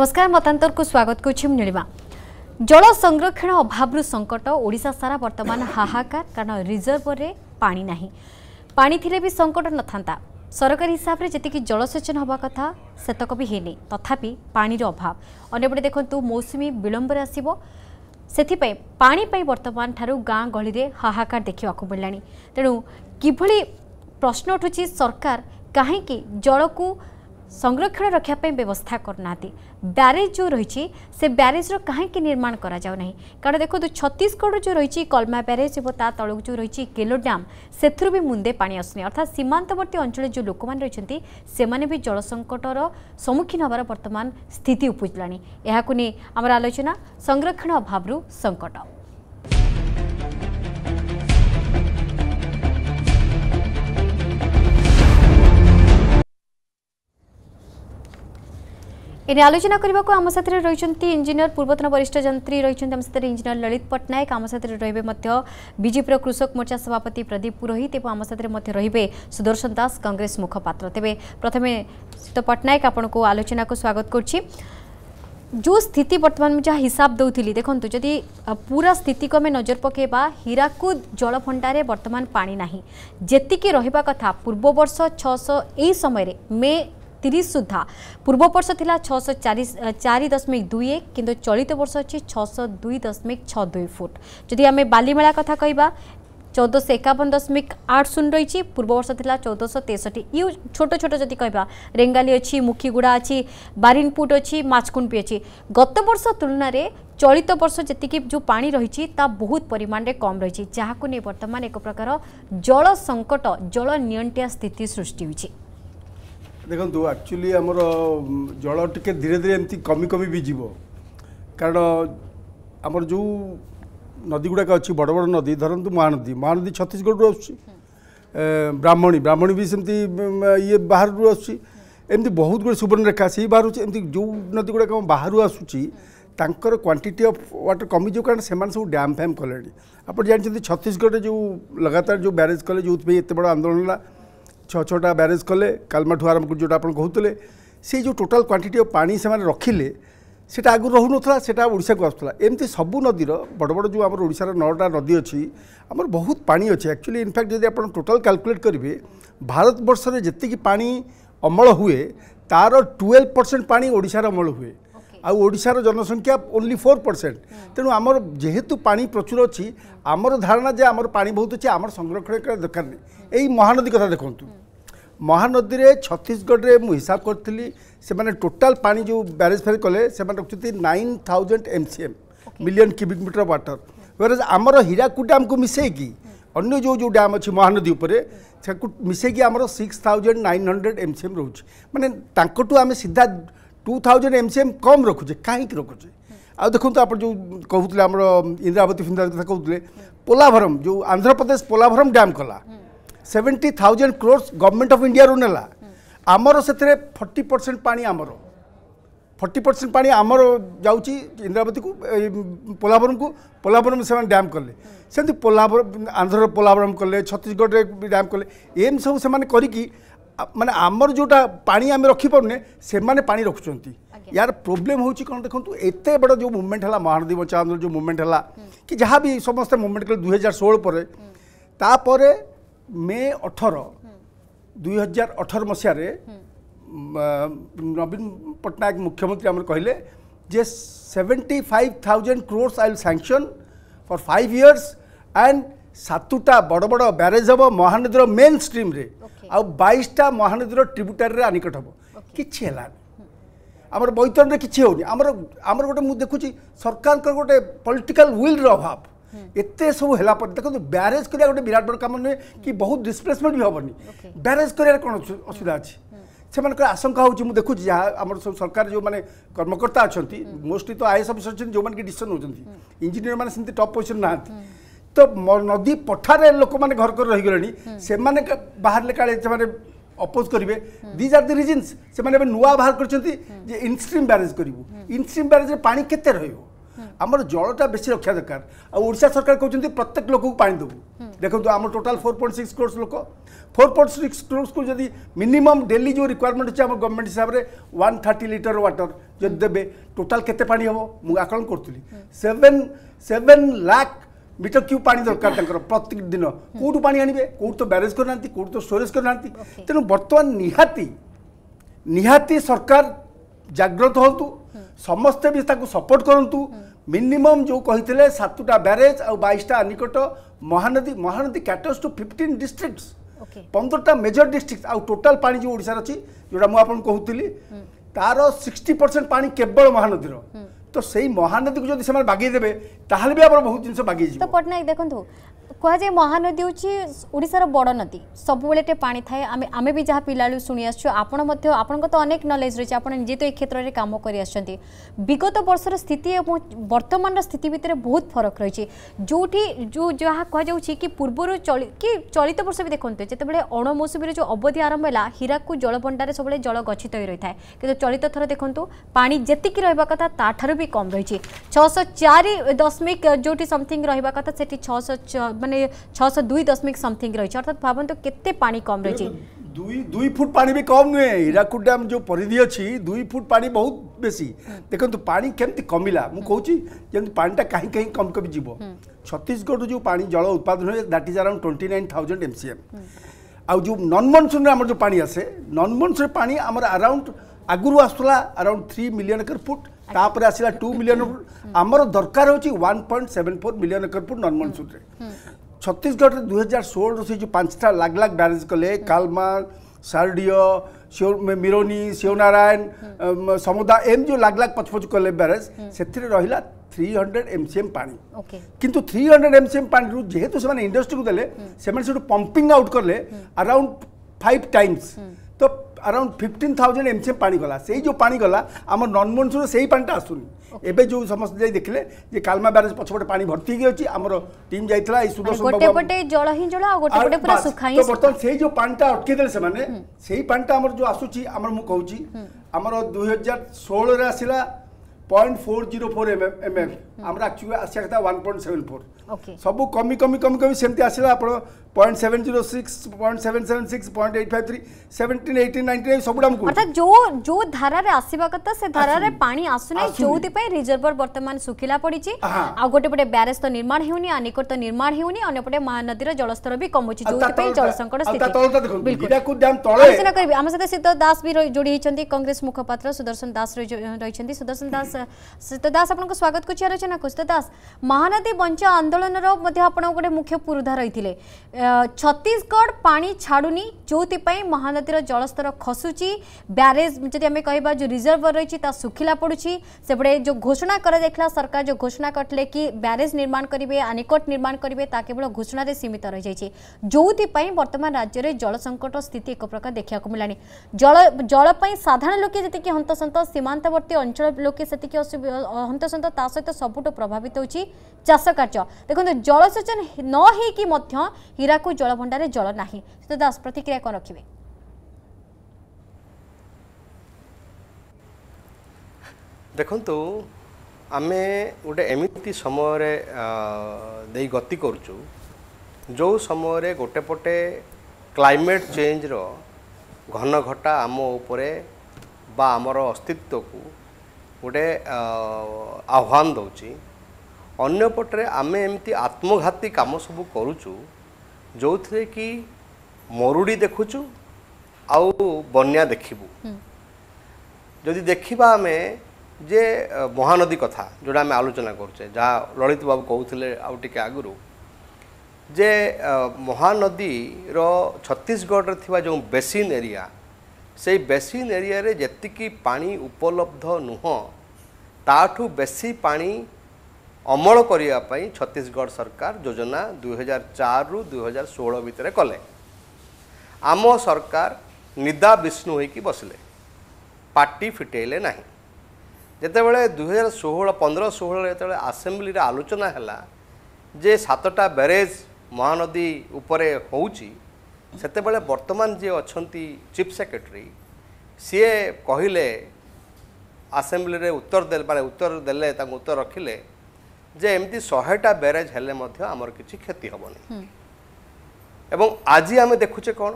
ନମସ୍କାର ମତାନ୍ତରକୁ ସ୍ୱାଗତ କରୁଛି ମୁଁ ନୀଳିମା ଜଳ ସଂରକ୍ଷଣ ଅଭାବରୁ ସଙ୍କଟ ଓଡ଼ିଶା ସାରା ବର୍ତ୍ତମାନ ହାହାକାର କାରଣ ରିଜର୍ଭରେ ପାଣି ନାହିଁ ପାଣି ଥିଲେ ବି ସଙ୍କଟ ନଥାନ୍ତା ସରକାରୀ ହିସାବରେ ଯେତିକି ଜଳସେଚନ ହେବା କଥା ସେତକ ବି ହେଇନି ତଥାପି ପାଣିର ଅଭାବ ଅନ୍ୟପଟେ ଦେଖନ୍ତୁ ମୌସୁମୀ ବିଳମ୍ବରେ ଆସିବ ସେଥିପାଇଁ ପାଣି ପାଇଁ ବର୍ତ୍ତମାନ ଠାରୁ ଗାଁ ଗହଳିରେ ହାହାକାର ଦେଖିବାକୁ ମିଳିଲାଣି ତେଣୁ କିଭଳି ପ୍ରଶ୍ନ ଉଠୁଛି ସରକାର କାହିଁକି ଜଳକୁ সংরক্ষণ রক্ষা পাই ব্যবস্থা করুনা ব্যারেজ যে রয়েছে সে ব্যারেজর কাহিকি নির্মাণ করা যাও না কারণ দেখুন ছত্তিশগড় যে রয়েছে কলমা ব্যারেজ এবং তা তলক যে রয়েছে কেলো ড্যাম সেথুর বি মুন্দে পানি আসুনি অর্থাৎ সীমান্তবর্তী অঞ্চলের যে লোক রয়েছেন সেমানে বি জল সংকটর সম্মুখীন হবার বর্তমান স্থিতি উপুজিলা এখন আমার আলোচনা সংরক্ষণ অভাবর সংকট এনে আলোচনা করা আম সাথে রয়েছেন ইঞ্জিনিয়র পূর্বতন বরিষ্ঠ যন্ত্রী রয়েছেন আম সাথে ইঞ্জিনিয়র ললিত পট্টনাক আম সাথে রহবে বিজেপির কৃষক মোর্চা সভাপতি প্রদীপ পুরোহিত এবং আম সাথে রহবে সুদর্শন দাস কংগ্রেস মুখপাত্র তবে প্রথমে তো পট্টনাক আপনার আলোচনা স্বাগত করছি जो स्थिति बर्तमान में जहाँ हिसाब दूली देखो जदि पूरा स्थित को आम नजर पकेबा हीराकुद जलभंडारे बर्तमान पा ना जीक रहा कथा पूर्व वर्ष छःश समय मे ତିରିଶ ସୁଦ୍ଧା ପୂର୍ବ ବର୍ଷ ଥିଲା ଛଅଶହ ଚାରି ଚାରି ଦଶମିକ ଦୁଇ ଏକ କିନ୍ତୁ ଚଳିତ ବର୍ଷ ଅଛି ଛଅଶହ ଦୁଇ ଦଶମିକ ଛଅ ଦୁଇ ଫୁଟ ଯଦି ଆମେ ବାଲିମେଳା କଥା କହିବା ଚଉଦଶହ ଏକାବନ ଦଶମିକ ଆଠ ଶୂନ ରହିଛି ପୂର୍ବ ବର୍ଷ ଥିଲା ଚଉଦଶହ ତେଷଠି ଇଏ ଛୋଟ ଛୋଟ ଯଦି କହିବା ରେଙ୍ଗାଲି ଅଛି ମୁଖିଗୁଡ଼ା ଅଛି ବାରିନପୁଟ ଅଛି ମାଛକୁଣ୍ଡ ବି ଅଛି ଗତ ବର୍ଷ ତୁଳନାରେ ଚଳିତ ବର୍ଷ ଯେତିକି ଯେଉଁ ପାଣି ରହିଛି ତା ବହୁତ ପରିମାଣରେ କମ୍ ରହିଛି ଯାହାକୁ ନେଇ ବର୍ତ୍ତମାନ ଏକ ପ୍ରକାର ଜଳ ସଙ୍କଟ ଜଳ ନିଅଣ୍ଟିଆ ସ୍ଥିତି ସୃଷ୍ଟି ହୋଇଛି ଦେଖନ୍ତୁ ଆକ୍ଚୁଆଲି ଆମର ଜଳ ଟିକେ ଧୀରେ ଧୀରେ ଏମିତି କମି କମି ବି ଯିବ କାରଣ ଆମର ଯେଉଁ ନଦୀଗୁଡ଼ାକ ଅଛି ବଡ଼ ବଡ଼ ନଦୀ ଧରନ୍ତୁ ମହାନଦୀ ମହାନଦୀ ଛତିଶଗଡ଼ରୁ ଆସୁଛି ବ୍ରାହ୍ମଣୀ ବ୍ରାହ୍ମଣୀ ବି ସେମିତି ଇଏ ବାହାରରୁ ଆସୁଛି ଏମିତି ବହୁତ ଗୁଡ଼ିଏ ସୁବର୍ଣ୍ଣରେଖା ସେଇ ବାହାରୁଛି ଏମିତି ଯେଉଁ ନଦୀଗୁଡ଼ାକ ବାହାରୁ ଆସୁଛି ତାଙ୍କର କ୍ୱାଣ୍ଟିଟି ଅଫ୍ ୱାଟର୍ କମିଯିବ କାରଣ ସେମାନେ ସବୁ ଡ୍ୟାମ୍ ଫ୍ୟାମ୍ କଲେଣି ଆପଣ ଜାଣିଛନ୍ତି ଛତିଶଗଡ଼ରେ ଯେଉଁ ଲଗାତାର ଯେଉଁ ବ୍ୟାରେଜ୍ କଲେ ଯେଉଁଥିପାଇଁ ଏତେ ବଡ଼ ଆନ୍ଦୋଳନ ହେଲା ଛଅ ଛଅଟା ବ୍ୟାରେଜ୍ କଲେ କାଲମାଠୁ ଆରମ୍ଭ କରି ଯେଉଁଟା ଆପଣ କହୁଥିଲେ ସେଇ ଯେଉଁ ଟୋଟାଲ୍ କ୍ୱାଣ୍ଟିଟି ଅଫ୍ ପାଣି ସେମାନେ ରଖିଲେ সেটা আগুন রহুনথা সেটা ওড়শাকু আসুলা এমতি সবু নদীর বড় বড় যে আমার ওড়শার নটা নদী অছি আমার বহুত পাঁচ অছে আকচুয়ালি ইনফ্যাক্ট যদি আপনার টোটাল ক্যালকুলেট করবে ভারতবর্ষের যেত পা অমল হুয়ে তার টুয়েলভ পরসেন্ট পা ওড়শার অমল হুয়ে ଆଉ ଓଡ଼ିଶାର ଜନସଂଖ୍ୟା ଓନ୍ଲି ଫୋର୍ ପରସେଣ୍ଟ ତେଣୁ ଆମର ଯେହେତୁ ପାଣି ପ୍ରଚୁର ଅଛି ଆମର ଧାରଣା ଯେ ଆମର ପାଣି ବହୁତ ଅଛି ଆମର ସଂରକ୍ଷଣ କରିବା ଦରକାର ନାହିଁ ଏଇ ମହାନଦୀ କଥା ଦେଖନ୍ତୁ ମହାନଦୀରେ ଛତିଶଗଡ଼ରେ ମୁଁ ହିସାବ କରିଥିଲି ସେମାନେ ଟୋଟାଲ ପାଣି ଯେଉଁ ବ୍ୟାରେଜ୍ ଫ୍ୟାରେଜ୍ କଲେ ସେମାନେ ରଖୁଛନ୍ତି nine thousand M C M million cubic metre water ୱେରେଜ୍ ଆମର ହୀରାକୁଦ ଡ୍ୟାମ୍କୁ ମିଶାଇକି ଅନ୍ୟ ଯେଉଁ ଯେଉଁ ଡ୍ୟାମ୍ ଅଛି ମହାନଦୀ ଉପରେ ତାକୁ ମିଶାଇକି ଆମର six thousand nine hundred M C M ରହୁଛି ମାନେ ତାଙ୍କଠୁ ଆମେ ସିଧା টু থাউজেন্ড এমসিএম কম রখুছে কাহিঁকি রখুছে ଆଉ ଦେଖନ୍ତୁ ଆପଣ ଯେଉଁ କହୁଥିଲେ ଆମର ଇନ୍ଦ୍ରାବତୀ ଫିନ୍ଦ୍ରାବତୀ କଥା କହୁଥିଲେ ପୋଲାଭରମ୍ ଯେଉଁ ଆନ୍ଧ୍ରପ୍ରଦେଶ ପୋଲାଭରମ୍ ଡ୍ୟାମ୍ କଲା seventy thousand crores government of ଇଣ୍ଡିଆରୁ ନେଲା ଆମର ସେଥିରେ ଫର୍ଟି ପରସେଣ୍ଟ ପାଣି ଆମର ଫର୍ଟି ପରସେଣ୍ଟ ପାଣି ଆମର ଯାଉଛି ଇନ୍ଦ୍ରାବତୀକୁ ପୋଲାଭରମକୁ ପୋଲାଭରମ ସେମାନେ ଡ୍ୟାମ୍ କଲେ ସେମିତି ପୋଲାଭରମ ଆନ୍ଧ୍ରର ପୋଲାଭରମ କଲେ ଛତିଶଗଡ଼ରେ ଡ୍ୟାମ୍ କଲେ ଏମିତି ସବୁ ସେମାନେ କରିକି मानते आमर जोटा पा आम रखिपे से पाँच रखुच्च यार प्रोब्लेम हूँ कौन देखो एत बड़ जो मुवमेंट है महानदी बचा जो मुवमेंट है कि जहाँ भी समस्त मुवमेंट कले दुईार षोल पर मे अठर दुई हजार अठर मसीह नवीन पट्टनायक मुख्यमंत्री आम कहले जे seventy five thousand crores I will sanction for five years and সাতটা বড় বড় ব্যারেজ হব মহানদীর মেন স্ট্রিম্রে আইশটা মহানদীর ট্রিবুটারি আনিকট হব কিছু হল আমার বৈতরণে কিছু হোনি আমার আমার গোটে মু দেখুছি সরকার গোটে পলিটিকাল উইলর অভাব এতে সব হল পরে দেখুন ব্যারেজ করা গোটে বিট বড় কাম নুহে কি বহু ডিসপ্লেসমেন্ট বি হবনি ব্যারেজ করার কোণ অসুবিধা আছে সে আশঙ্কা হচ্ছে মু দেখুছি যা আমার সব সরকার যে କର୍ମକର୍ତ୍ତା ଅଛନ୍ତି ମୋଷ୍ଟଲି ତ ଆଇ ଏସ୍ ଅଫିସର ଅଛନ୍ତି ଯେଉଁମାନେ କି ଡିସିସନ୍ ନେଉଛନ୍ତି ଇଞ୍ଜିନିୟରମାନେ ସେମିତି ଟପ୍ ପୋଜିସନ୍ ତ ନଦୀ ପଠାରେ ଲୋକମାନେ ଘର କରି ରହିଗଲେଣି ସେମାନେ ବାହାରିଲେ କାଳେ ସେମାନେ ଅପୋଜ୍ କରିବେ ଦିଜ୍ ଆର୍ ଦି ରିଜିନ୍ସ ସେମାନେ ଏବେ ନୂଆ ବାହାର କରିଛନ୍ତି ଯେ ଇନଷ୍ଟ୍ରିମ୍ ବ୍ୟାରେଜ୍ କରିବୁ ଇନଷ୍ଟ୍ରିମ୍ ବ୍ୟାରେଜ୍ରେ ପାଣି କେତେ ରହିବ ଆମର ଜଳଟା ବେଶୀ ରଖିବା ଦରକାର ଆଉ ଓଡ଼ିଶା ସରକାର କହୁଛନ୍ତି ପ୍ରତ୍ୟେକ ଲୋକକୁ ପାଣି ଦେବୁ ଦେଖନ୍ତୁ ଆମର total four point six crores ଲୋକ ଫୋର୍ ପଏଣ୍ଟ ସିକ୍ସ କ୍ରୋର୍ସକୁ ଯଦି ମିନିମମ୍ ଡେଲି ଯେଉଁ ରିକ୍ୱାରମେଣ୍ଟ ଅଛି ଆମ ଗଭର୍ଣ୍ଣମେଣ୍ଟ ହିସାବରେ ୱାନ୍ ଥାର୍ଟି ଲିଟର ୱାଟର ଯଦି ଦେବେ ଟୋଟାଲ୍ କେତେ ପାଣି ହେବ ମୁଁ ଆକଳନ କରୁଥିଲି seven seven lakh metre cube ପାଣି ଦରକାର ତାଙ୍କର ପ୍ରତିଦିନ କେଉଁଠୁ ପାଣି ଆଣିବେ କେଉଁଠୁ ତ ବ୍ୟାରେଜ୍ କରିନାହାନ୍ତି କେଉଁଠୁ ତ ଷ୍ଟୋରେଜ୍ କରିନାହାନ୍ତି ତେଣୁ ବର୍ତ୍ତମାନ ନିହାତି ନିହାତି ସରକାର ଜାଗ୍ରତ ହୁଅନ୍ତୁ ସମସ୍ତେ ବି ତାକୁ ସପୋର୍ଟ କରନ୍ତୁ ମିନିମମ୍ ଯେଉଁ କହିଥିଲେ ସାତଟା ବ୍ୟାରେଜ୍ ଆଉ ବାଇଶଟା ନିକଟ Mahanadi Mahanadi caters to fifteen districts ପନ୍ଦରଟା ମେଜର ଡିଷ୍ଟ୍ରିକ୍ଟ ଆଉ ଟୋଟାଲ ପାଣି ଯେଉଁ ଓଡ଼ିଶାର ଅଛି ଯେଉଁଟା ମୁଁ ଆପଣଙ୍କୁ କହୁଥିଲି ତାର ସିକ୍ସଟି ପରସେଣ୍ଟ ପାଣି କେବଳ ମହାନଦୀର তো সেই মহানদীকে যদি সে বাগিয়ে দেবে তাহলে বি আমার বহু জিনিস বাগিয়ে যাবে তো পটনায়ক দেখুন কোয়া যে মহানদী ওচি ওড়িশার বড় নদী সব সময়তে পানি থাকে আমি আমি বি যা পিলালু শুনিয়াছো আপন মধ্য আপনকে তো অনেক নলেজ আছে আপন নিজিত এই ক্ষেত্রে কাম করি আসছিନ୍ତି বিগত বর্ষের স্থিতি এবং বর্তমানের স্থিতি ভিতরে বহুত फरक রইছে জউটি যে জহা কোয়া যে ওচি কি পূর্বরু চলি কি চলতি বর্ষে দেখন্ত যেতে বলে অণ মৌসুমের যে অবধি আরম্ভ হলা হিরাকু জলভন্ডারে সবলে জল গছিতই রইতা কিন্তু চলতি ধর দেখন্ত পানি জেতে কি রইবা কথা তাঠরও বি কম রইছে 604. জউটি সামথিং রইবা কথা সেটি 604 মানে ছশ দুই দশমিক সমথিং রয়েছে অর্থাৎ ভাবন্তু কেতে পানি কম রয়েছে দুই দুই ফুট পানি বি কম নুহে হীরাকুদ ড্যাম যে পরিধি অছি দুই ফুট পানি বহুত বেশি দেখন্তু পানি কেমতি কমিলা মু কହୁছি যেমতি পানিটা কাহি কাহি কম কমি যাব ছত্তিশগড় যে পানি জল উৎপাদন হয় that is around twenty nine thousand MCM আউ যে নন মনসুন্রে আমার যে পানি আসে নন মনসুন পানি আমার আরাউন্ড আগুরু আসুলা around three million acre foot ତାପରେ ଆସିଲା ଟୁ ମିଲିୟନ ଆମର ଦରକାର ହେଉଛି one point seven four million acre foot normal ସୁଟ୍ରେ ଛତିଶଗଡ଼ରେ ଦୁଇ ହଜାର ଷୋହଳରୁ ସେ ଯେଉଁ ପାଞ୍ଚଟା ଲାଗ ଲାଗ ବ୍ୟାରେଜ୍ କଲେ କାଲମା ସାରଡିଓ ମିରୋନି ଶିବନାରାୟଣ ସମୁଦା ଏମ୍ ଯେଉଁ ଲାଗ ଲାଗ ପଛପଛ କଲେ ବ୍ୟାରେଜ୍ ସେଥିରେ ରହିଲା থ্রি হন্ড্রেড এমসিএম পা কিন্তু থ্রি হন্ড্রেড এমসিএম পা যেহেতু সে ইন্ডস্ট্রি দেলে সে পম্পিং আউট কলে আরাউন্ড ফাইভ টাইমস তো আরাউন্ড ফিফটিন থাউজেন্ড এমসিএম পানি গলা সেই যে পানি গলা আমার নন মনসুন সেই পানিটা আসুনি এবে যে সমস্ত যাই দেখলে যে কালমা ব্যারেজ পছপটে পানি ভর্তি হয়ে গেছে আমার টিম যাই এই সুদর্শন বর্তমান সেই যে পানিটা অটকে দেলে সে সেই পানিটা আমার যে আসুচি আমার মু কৌছি আমার দুই হাজার ষোলরে আসিলা point four zero four M M M ଆମର ଆକ୍ଚୁଆଲି ଆସିବା କଥା ୱାନ୍ ପଏଣ୍ଟ ସେଭେନ୍ ଫୋର୍ ସବୁ କମି କମି କମି କମି ସେମିତି ଆସିଲା ଆପଣ point seven zero six point seven seven six point eight five three seventeen eighteen nineteen ସବୁଟା ଆମକୁ ଅର୍ଥାତ୍ ଯେଉଁ ଯେଉଁ ଧାରାରେ ଆସିବା କଥା ସେ ଧାରାରେ ପାଣି ଆସୁନାହିଁ ଯେଉଁଥିପାଇଁ ରିଜର୍ଭର ବର୍ତ୍ତମାନ ଶୁଖିଲା ପଡ଼ିଛି ଆଉ ଗୋଟେ ପଟେ ବ୍ୟାରେଜ ତ ନିର୍ମାଣ ହେଉନି ଆଉ ନିକଟ ତ ନିର୍ମାଣ ହେଉନି ଅନ୍ୟପଟେ ମହାନଦୀର ଜଳସ୍ତର ବି କମୁଛି ଯେଉଁଥିପାଇଁ ଜଳ ସଙ୍କଟ ଆଲୋଚନା କରିବି ଆମ ସହିତ ସିଦ୍ଧ ଦାସ ବି ଯୋଡ଼ି ହୋଇଛନ୍ତି କଂଗ୍ରେସ ମୁଖପାତ୍ର ସୁଦର୍ଶନ ଦାସ ରହିଛନ୍ତି ସୁଦର୍ଶନ ଦାସ ସିଦ୍ଧ ଦାସ ଆପଣଙ୍କୁ ସ୍ୱାଗତ କରୁଛି ଆଲୋଚନା ନା କୁସ୍ତ ଦାସ ମହାନଦୀ ବଞ୍ଚା ଆନ୍ଦୋଳନର ମଧ୍ୟ ଆପଣ ଗୋଟେ ମୁଖ୍ୟ ପୁରୁଧା ରହିଥିଲେ ଛତିଶଗଡ଼ ପାଣି ଛାଡ଼ୁନି ଯେଉଁଥିପାଇଁ ମହାନଦୀର ଜଳସ୍ତର ଖସୁଛି ବ୍ୟାରେଜ୍ ଯଦି ଆମେ କହିବା ଯେଉଁ ରିଜର୍ଭର ରହିଛି ତା ଶୁଖିଲା ପଡ଼ୁଛି ସେପଟେ ଯେଉଁ ଘୋଷଣା କରାଯାଇଥିଲା ସରକାର ଯେଉଁ ଘୋଷଣା କରିଥିଲେ କି ବ୍ୟାରେଜ୍ ନିର୍ମାଣ କରିବେ ଆନିକଟ ନିର୍ମାଣ କରିବେ ତା କେବଳ ଘୋଷଣାରେ ସୀମିତ ରହିଯାଇଛି ଯେଉଁଥିପାଇଁ ବର୍ତ୍ତମାନ ରାଜ୍ୟରେ ଜଳ ସଙ୍କଟ ସ୍ଥିତି ଏକ ପ୍ରକାର ଦେଖିବାକୁ ମିଳିଲାଣି ଜଳ ଜଳ ପାଇଁ ସାଧାରଣ ଲୋକେ ଯେତିକି ହନ୍ତସନ୍ତ ସୀମାନ୍ତବର୍ତ୍ତୀ ଅଞ୍ଚଳ ଲୋକେ ସେତିକି ହନ୍ତସନ୍ତ ତା ସହିତ ସବୁ ସବୁଠୁ ପ୍ରଭାବିତ ହେଉଛି ଚାଷ କାର୍ଯ୍ୟ ଦେଖନ୍ତୁ ଜଳସେଚନ ନ ହେଇକି ମଧ୍ୟ ହୀରାକୁଦ ଜଳଭଣ୍ଡାରେ ଜଳ ନାହିଁ ସେତ ଦାସ ପ୍ରତିକ୍ରିୟା କ'ଣ ରଖିବେ ଦେଖନ୍ତୁ ଆମେ ଗୋଟେ ଏମିତି ସମୟରେ ଦେଇ ଗତି କରୁଛୁ ଯେଉଁ ସମୟରେ ଗୋଟେ ପଟେ କ୍ଲାଇମେଟ୍ ଚେଞ୍ଜର ଘନଘଟା ଆମ ଉପରେ ବା ଆମର ଅସ୍ତିତ୍ୱକୁ ଗୋଟେ ଆହ୍ୱାନ ଦେଉଛି ଅନ୍ୟପଟରେ ଆମେ ଏମିତି ଆତ୍ମଘାତୀ କାମ ସବୁ କରୁଛୁ ଯେଉଁଥିରେ କି ମରୁଡ଼ି ଦେଖୁଛୁ ଆଉ ବନ୍ୟା ଦେଖିବୁ ଯଦି ଦେଖିବା ଆମେ ଯେ ମହାନଦୀ କଥା ଯେଉଁଟା ଆମେ ଆଲୋଚନା କରୁଛେ ଯାହା ଲଳିତ ବାବୁ କହୁଥିଲେ ଆଉ ଟିକେ ଆଗରୁ ଯେ ମହାନଦୀର ଛତିଶଗଡ଼ରେ ଥିବା ଯେଉଁ ବେସିନ୍ ଏରିଆ ସେଇ ବେସିନ୍ ଏରିଆରେ ଯେତିକି ପାଣି ଉପଲବ୍ଧ ନୁହଁ ତାଠୁ ବେଶୀ ପାଣି ଅମଳ କରିବା ପାଇଁ ଛତିଶଗଡ଼ ସରକାର ଯୋଜନା ଦୁଇହଜାର ଚାରିରୁ ଦୁଇହଜାର ଷୋହଳ ଭିତରେ କଲେ ଆମ ସରକାର ନିଦା ବିଷ୍ଣୁ ହୋଇକି ବସିଲେ ପାଟି ଫିଟେଇଲେ ନାହିଁ ଯେତେବେଳେ ଦୁଇହଜାର ଷୋହଳ ପନ୍ଦର ଷୋହଳରେ ଯେତେବେଳେ ଆସେମ୍ବ୍ଲିରେ ଆଲୋଚନା ହେଲା ଯେ ସାତଟା ବ୍ୟାରେଜ୍ ମହାନଦୀ ଉପରେ ହେଉଛି ସେତେବେଳେ ବର୍ତ୍ତମାନ ଯିଏ ଅଛନ୍ତି ଚିଫ୍ ସେକ୍ରେଟେରୀ ସିଏ କହିଲେ ଆସେମ୍ବଲିରେ ଉତ୍ତର ଦେଲେ ମାନେ ଉତ୍ତର ଦେଲେ ତାଙ୍କୁ ଉତ୍ତର ରଖିଲେ ଯେ ଏମିତି ଶହେଟା ବ୍ୟାରେଜ୍ ହେଲେ ମଧ୍ୟ ଆମର କିଛି କ୍ଷତି ହେବନି ଏବଂ ଆଜି ଆମେ ଦେଖୁଛେ କ'ଣ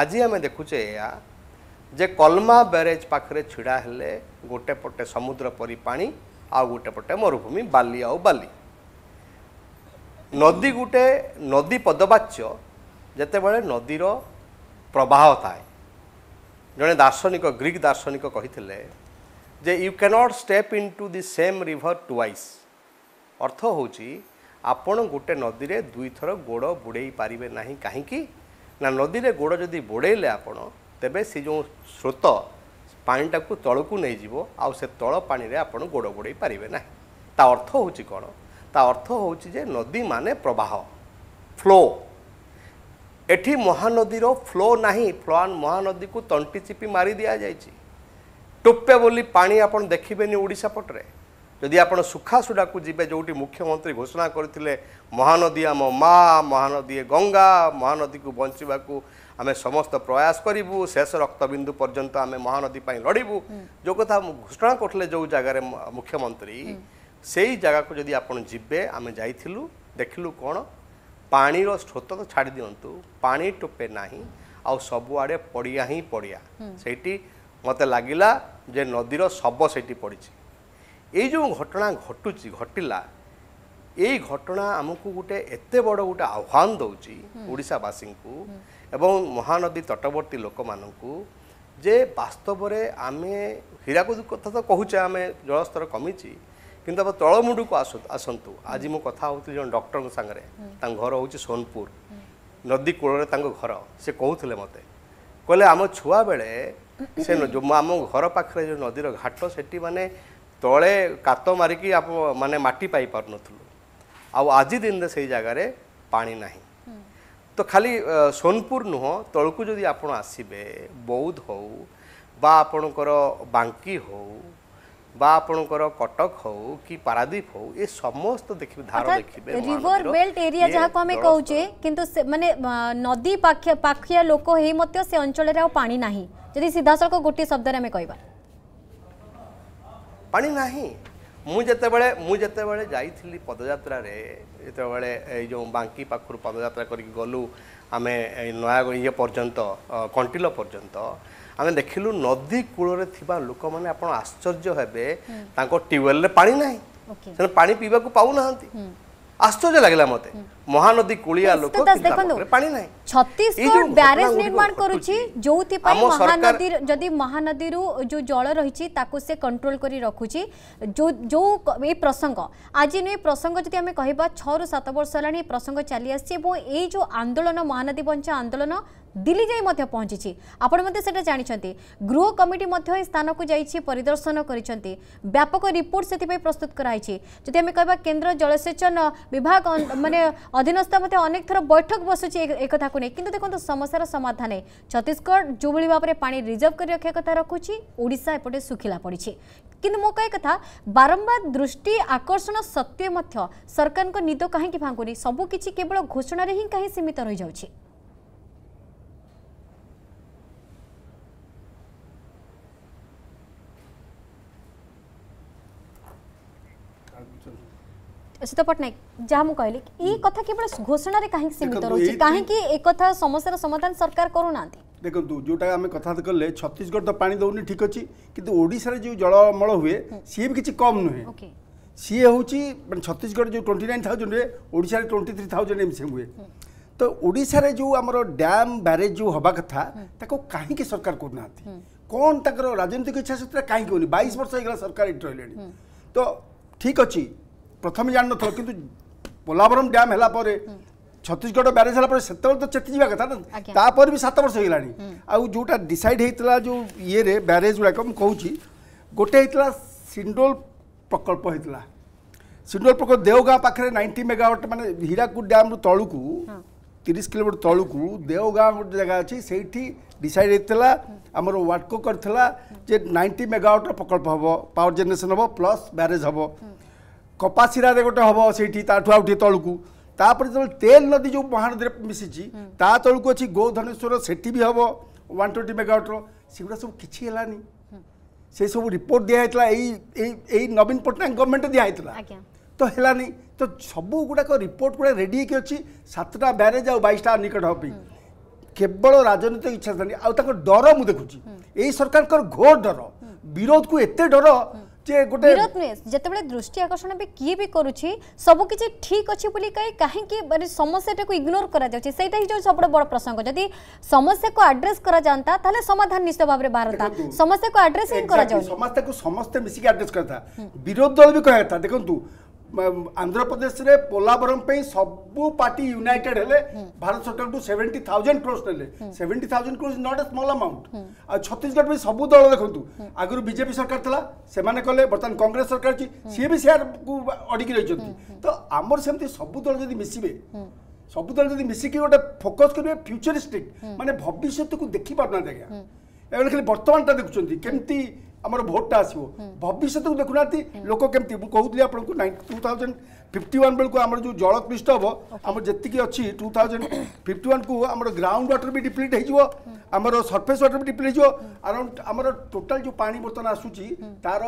ଆଜି ଆମେ ଦେଖୁଛେ ଏହା ଯେ କଲମା ବ୍ୟାରେଜ୍ ପାଖରେ ଛିଡ଼ା ହେଲେ ଗୋଟେ ପଟେ ସମୁଦ୍ର ପରି ପାଣି ଆଉ ଗୋଟେ ପଟେ ମରୁଭୂମି ବାଲି ଆଉ ବାଲି ନଦୀ ଗୋଟେ ନଦୀ ପଦବାଚ୍ୟ ଯେତେବେଳେ ନଦୀର ପ୍ରବାହ ଥାଏ ଜଣେ ଦାର୍ଶନିକ ଗ୍ରୀକ୍ ଦାର୍ଶନିକ କହିଥିଲେ ଯେ you can't step into the same river twice ଅର୍ଥ ହେଉଛି ଆପଣ ଗୋଟେ ନଦୀରେ ଦୁଇଥର ଗୋଡ଼ ବୁଡ଼େଇ ପାରିବେ ନାହିଁ କାହିଁକି ନା ନଦୀରେ ଗୋଡ଼ ଯଦି ବୁଡ଼େଇଲେ ଆପଣ ତେବେ ସେ ଯେଉଁ ସ୍ରୋତ ପାଣିଟାକୁ ତଳକୁ ନେଇଯିବ ଆଉ ସେ ତଳ ପାଣିରେ ଆପଣ ଗୋଡ଼ ବୁଡ଼େଇ ପାରିବେ ନାହିଁ ତା ଅର୍ଥ ହେଉଛି କ'ଣ ତା ଅର୍ଥ ହେଉଛି ଯେ ନଦୀମାନେ ପ୍ରବାହ ଫ୍ଲୋ ଏଠି ମହାନଦୀର ଫ୍ଲୋ ନାହିଁ ଫ୍ଲୋଆନ୍ ମହାନଦୀକୁ ତଣ୍ଟି ଚିପି ମାରି ଦିଆଯାଇଛି ଟୋପେ ବୋଲି ପାଣି ଆପଣ ଦେଖିବେନି ଓଡ଼ିଶା ପଟରେ ଯଦି ଆପଣ ସୁଖାସୁଡ଼ାକୁ ଯିବେ ଯେଉଁଠି ମୁଖ୍ୟମନ୍ତ୍ରୀ ଘୋଷଣା କରିଥିଲେ ମହାନଦୀ ଆମ ମା ମହାନଦୀ ଗଙ୍ଗା ମହାନଦୀକୁ ବଞ୍ଚିବାକୁ ଆମେ ସମସ୍ତ ପ୍ରୟାସ କରିବୁ ଶେଷ ରକ୍ତବିନ୍ଦୁ ପର୍ଯ୍ୟନ୍ତ ଆମେ ମହାନଦୀ ପାଇଁ ଲଢ଼ିବୁ ଯେଉଁ କଥା ଘୋଷଣା କରୁଥିଲେ ଯେଉଁ ଜାଗାରେ ମୁଖ୍ୟମନ୍ତ୍ରୀ ସେଇ ଜାଗାକୁ ଯଦି ଆପଣ ଯିବେ ଆମେ ଯାଇଥିଲୁ ଦେଖିଲୁ କ'ଣ ପାଣିର ସ୍ରୋତ ତ ଛାଡ଼ି ଦିଅନ୍ତୁ ପାଣି ଟୋପେ ନାହିଁ ଆଉ ସବୁଆଡ଼େ ପଡ଼ିଆ ହିଁ ପଡ଼ିଆ ସେଇଠି ମୋତେ ଲାଗିଲା ଯେ ନଦୀର ଶବ ସେଇଠି ପଡ଼ିଛି ଏଇ ଯେଉଁ ଘଟଣା ଘଟୁଛି ଘଟିଲା ଏଇ ଘଟଣା ଆମକୁ ଗୋଟେ ଏତେ ବଡ଼ ଗୋଟେ ଆହ୍ୱାନ ଦେଉଛି ଓଡ଼ିଶାବାସୀଙ୍କୁ ଏବଂ ମହାନଦୀ ତଟବର୍ତ୍ତୀ ଲୋକମାନଙ୍କୁ ଯେ ବାସ୍ତବରେ ଆମେ ହୀରାକୁଦ କଥା ତ କହୁଛେ ଆମେ ଜଳସ୍ତର କମିଛି କିନ୍ତୁ ଆପଣ ତଳମୁଣ୍ଡକୁ ଆସ ଆସନ୍ତୁ ଆଜି ମୁଁ କଥା ହେଉଥିଲି ଜଣେ ଡକ୍ଟରଙ୍କ ସାଙ୍ଗରେ ତାଙ୍କ ଘର ହେଉଛି ସୋନପୁର ନଦୀ କୂଳରେ ତାଙ୍କ ଘର ସେ କହୁଥିଲେ ମୋତେ କହିଲେ ଆମ ଛୁଆବେଳେ ସେ ଯେଉଁ ଆମ ଘର ପାଖରେ ଯେଉଁ ନଦୀର ଘାଟ ସେଠି ମାନେ ତଳେ କାତ ମାରିକି ଆପ ମାନେ ମାଟି ପାଇପାରୁନଥିଲୁ ଆଉ ଆଜି ଦିନରେ ସେଇ ଜାଗାରେ ପାଣି ନାହିଁ ତ ଖାଲି ସୋନପୁର ନୁହଁ ତଳକୁ ଯଦି ଆପଣ ଆସିବେ ବୌଦ୍ଧ ହଉ ବା ଆପଣଙ୍କର ବାଙ୍କି ହଉ বা আপনার কটক হোক কি পারাদ্বীপ হোক এ সমস্ত দেখবে ধার দেখবে রিভার বেল্ট এরিয়া যা আমি কৌছে কিন্তু মানে নদী পাখিয়া লোক হয়ে মধ্যে সে অঞ্চলের আও পানি না যদি সিধাসলখ গোটি শব্দরে আমি কইবা পানি না ମୁଁ ଯେତେବେଳେ ମୁଁ ଯେତେବେଳେ ଯାଇଥିଲି ପଦଯାତ୍ରାରେ ଯେତେବେଳେ ଏଇ ଯେଉଁ ବାଙ୍କି ପାଖରୁ ପଦଯାତ୍ରା କରିକି ଗଲୁ ଆମେ ନୟାଗଡ଼ ଇଏ ପର୍ଯ୍ୟନ୍ତ କଣ୍ଟିଲ ପର୍ଯ୍ୟନ୍ତ ଆମେ ଦେଖିଲୁ ନଦୀ କୂଳରେ ଥିବା ଲୋକମାନେ ଆପଣ ଆଶ୍ଚର୍ଯ୍ୟ ହେବେ ତାଙ୍କ ଟ୍ୟୁୱେଲ୍ରେ ପାଣି ନାହିଁ ସେମାନେ ପାଣି ପିଇବାକୁ ପାଉନାହାନ୍ତି আশ্চর্য লাগিলা মতে মহানদী কুলিয়া লোক পানি নাই ছত্তিশগড় ব্যারেজ নির্মাণ করুছি যোউতি মহানদী যদি মহানদী যে জল রয়েছে তাকু সে কন্ট্রোল করে রাখুছি যো এই প্রসঙ্গ আজ নু প্রসঙ্গ যদি আমি কহিবা 6 সাত বর্ষ হল এই প্রসঙ্গ চালিয়ে আসছে এবং এই যে আন্দোলন মহানদী বঞ্চ আন্দোলন দিল্লি যাই মধ্যে পৌঁছিছি আপন মধ্যে সেটা জাঁচান গৃহ কমিটি মধ্যে এই স্থানকু যাই পরিদর্শন করেছেন ব্যাপক রিপোর্ট সেপাই প্রস্তুত করা হয়েছে যদি আমি কহবা কেন্দ্র জলসেচন বিভাগ মানে অধীনস্থ মধ্যে অনেক থর বৈঠক বসুছি একথা নিয়ে কিন্তু দেখুন সমস্যার সমাধান ছত্তিশগড় যেভাবে ভাবে পা রিজর্ভ করে রক্ষা কথা রাখুছি ওড়শা এপটে শুখিলা পড়ছে কিন্তু মো কয়ে কথা বারম্বার দৃষ্টি আকর্ষণ সত্ত্বে মধ্য সরকারଙ୍କ ନିଦ କାହିଁକି ଭାଙ୍ଗୁନି ସବୁକିଛି କେବଳ ଘୋଷଣାରେ ହିଁ କାହିଁ ସୀମିତ ରହିଯାଉଛି सीता पटनायक जहाँ मुझे कहली ये कथ केवल घोषण कहीं सीमित रही कहीं एक समस्या समाधान सरकार करूना देखो जोटा आम कथा कले छत्तीशगढ़ तो पा दौनी ठीक अच्छे किड़शार जो जलम हुए सी भी किसी कम नुहे सी हूँ मैं छत्तीशगढ़ जो ट्वेंटी नाइन थाउजेंड हुए ओडा ट्वेंटी थ्री थाउजेंड एम से हुए तो ओडार जो आम डैम ब्यारेज जो हवा कथा कहीं सरकार करूना कौन तक राजनीतिक इच्छा शक्ति कहीं बैश वर्ष होगा सरकार ये तो ठीक अच्छी ପ୍ରଥମେ ଜାଣିନଥିଲ କିନ୍ତୁ ପୋଲାବରମ ଡ୍ୟାମ୍ ହେଲା ପରେ ଛତିଶଗଡ଼ ବ୍ୟାରେଜ୍ ହେଲା ପରେ ସେତେବେଳେ ତ ଚେତିଯିବା କଥା ନା ତାପରେ ବି ସାତ ବର୍ଷ ହେଇଗଲାଣି ଆଉ ଯେଉଁଟା ଡିସାଇଡ୍ ହେଇଥିଲା ଯେଉଁ ଇଏରେ ବ୍ୟାରେଜ୍ ଗୁଡ଼ାକ ମୁଁ କହୁଛି ଗୋଟେ ହେଇଥିଲା ସିଣ୍ଡୋଲ ପ୍ରକଳ୍ପ ହେଇଥିଲା ସିଣ୍ଡୋଲ ପ୍ରକଳ୍ପ ଦେଓଗାଁ ପାଖରେ ନାଇଣ୍ଟି ମେଗାୱାଟ୍ ମାନେ ହୀରାକୁଦ ଡ୍ୟାମ୍ରୁ ତଳକୁ ତିରିଶ କିଲୋମିଟର ତଳକୁ ଦେଓଗାଁ ଗୋଟେ ଜାଗା ଅଛି ସେଇଠି ଡିସାଇଡ୍ ହେଇଥିଲା ଆମର ୱାଟକୋ କରିଥିଲା ଯେ ନାଇଣ୍ଟି ମେଗାୱାଟ୍ର ପ୍ରକଳ୍ପ ହେବ ପାୱାର ଜେନେରେସନ୍ ହେବ ପ୍ଲସ୍ ବ୍ୟାରେଜ୍ ହେବ କପାସିରାରେ ଗୋଟେ ହେବ ସେଇଠି ତାଠୁ ଆଉ ଟିକେ ତଳକୁ ତାପରେ ଯେତେବେଳେ ତେଲ ନଦୀ ଯେଉଁ ମହାନଦୀରେ ମିଶିଛି ତା ତଳକୁ ଅଛି ଗୋଧନେଶ୍ୱର ସେଠି ବି ହେବ ୱାନ୍ ଟ୍ୱେଣ୍ଟି ମେଗାୱାଟ୍ର ସେଗୁଡ଼ା ସବୁ କିଛି ହେଲାନି ସେ ସବୁ ରିପୋର୍ଟ ଦିଆହେଇଥିଲା ଏଇ ଏଇ ଏଇ ନବୀନ ପଟ୍ଟନାୟକ ଗଭର୍ଣ୍ଣମେଣ୍ଟ ଦିଆହେଇଥିଲା ତ ହେଲାନି ତ ସବୁ ଗୁଡ଼ାକ ରିପୋର୍ଟ ଗୁଡ଼ା ରେଡ଼ି ହେଇକି ଅଛି ସାତଟା ବ୍ୟାରେଜ୍ ଆଉ ବାଇଶଟା ନିକଟ ହେବା ପାଇଁ କେବଳ ରାଜନୈତିକ ଇଚ୍ଛା ଥାନ୍ତି ଆଉ ତାଙ୍କ ଡର ମୁଁ ଦେଖୁଛି ଏଇ ସରକାରଙ୍କର ଘୋର ଡର ବିରୋଧକୁ ଏତେ ଡର যে গোটে নিরত্নেস যেতবেলে দৃষ্টি আকর্ষণ বে কিয়ে বি করুছি সবু কিছু ঠিক আছে বলি কাই কাহিকি মানে সমস্যাটাকে ইগনোর করা যাচ্ছে সেইটাই যে সবুড় বড় প্রসঙ্গ যদি সমস্যাকে আড্রেস করা জানতা তাহলে সমাধান নিশ্চিত ভাবে বাহারতা সমস্যাকে আড্রেসিং করা যাও সমস্যাকে সমস্তে মিশিকি আড্রেস করতা বিরোধী দল বি কয়া দেখুন ଆନ୍ଧ୍ରପ୍ରଦେଶରେ ପୋଲାବରମ୍ ପାଇଁ ସବୁ ପାର୍ଟି ୟୁନାଇଟେଡ୍ ହେଲେ ଭାରତ ସରକାରଠୁ ସେଭେଣ୍ଟି ଥାଉଜେଣ୍ଡ କ୍ରୋର୍ସ ନେଲେ seventy thousand crores not a small amount ଆଉ ଛତିଶଗଡ଼ ପାଇଁ ସବୁ ଦଳ ଦେଖନ୍ତୁ ଆଗରୁ ବିଜେପି ସରକାର ଥିଲା ସେମାନେ କଲେ ବର୍ତ୍ତମାନ କଂଗ୍ରେସ ସରକାର ଅଛି ସିଏ ବି ସେୟାରକୁ ଅଡ଼ିକି ରହିଛନ୍ତି ତ ଆମର ସେମିତି ସବୁ ଦଳ ଯଦି ମିଶିବେ ସବୁ ଦଳ ଯଦି ମିଶିକି ଗୋଟେ ଫୋକସ୍ କରିବେ ଫ୍ୟୁଚରିଷ୍ଟିକ୍ ମାନେ ଭବିଷ୍ୟତକୁ ଦେଖିପାରୁନାହାନ୍ତି ଆଜ୍ଞା ଏବେ ଖାଲି ବର୍ତ୍ତମାନଟା ଦେଖୁଛନ୍ତି କେମିତି ଆମର ଭୋଟଟା ଆସିବ ଭବିଷ୍ୟତକୁ ଦେଖୁନାହାନ୍ତି ଲୋକ କେମିତି ମୁଁ କହୁଥିଲି ଆପଣଙ୍କୁ ଟୁ ଥାଉଜେଣ୍ଡ ଫିଫ୍ଟି ୱାନ୍ ବେଳକୁ ଆମର ଯେଉଁ ଜଳପୃଷ୍ଠ ହେବ ଆମର ଯେତିକି ଅଛି ଟୁ ଥାଉଜେଣ୍ଡ ଫିଫ୍ଟି ୱାନ୍କୁ ଆମର ଗ୍ରାଉଣ୍ଡ ୱାଟର ବି ଡିପ୍ଲିଟ୍ ହେଇଯିବ ଆମର ସର୍ଫେସ୍ ୱାଟର ବି ଡିପ୍ଲିଟ୍ ହେଇଯିବ ଆରାଉଣ୍ଡ ଆମର ଟୋଟାଲ୍ ଯେଉଁ ପାଣି ବର୍ତ୍ତମାନ ଆସୁଛି ତାର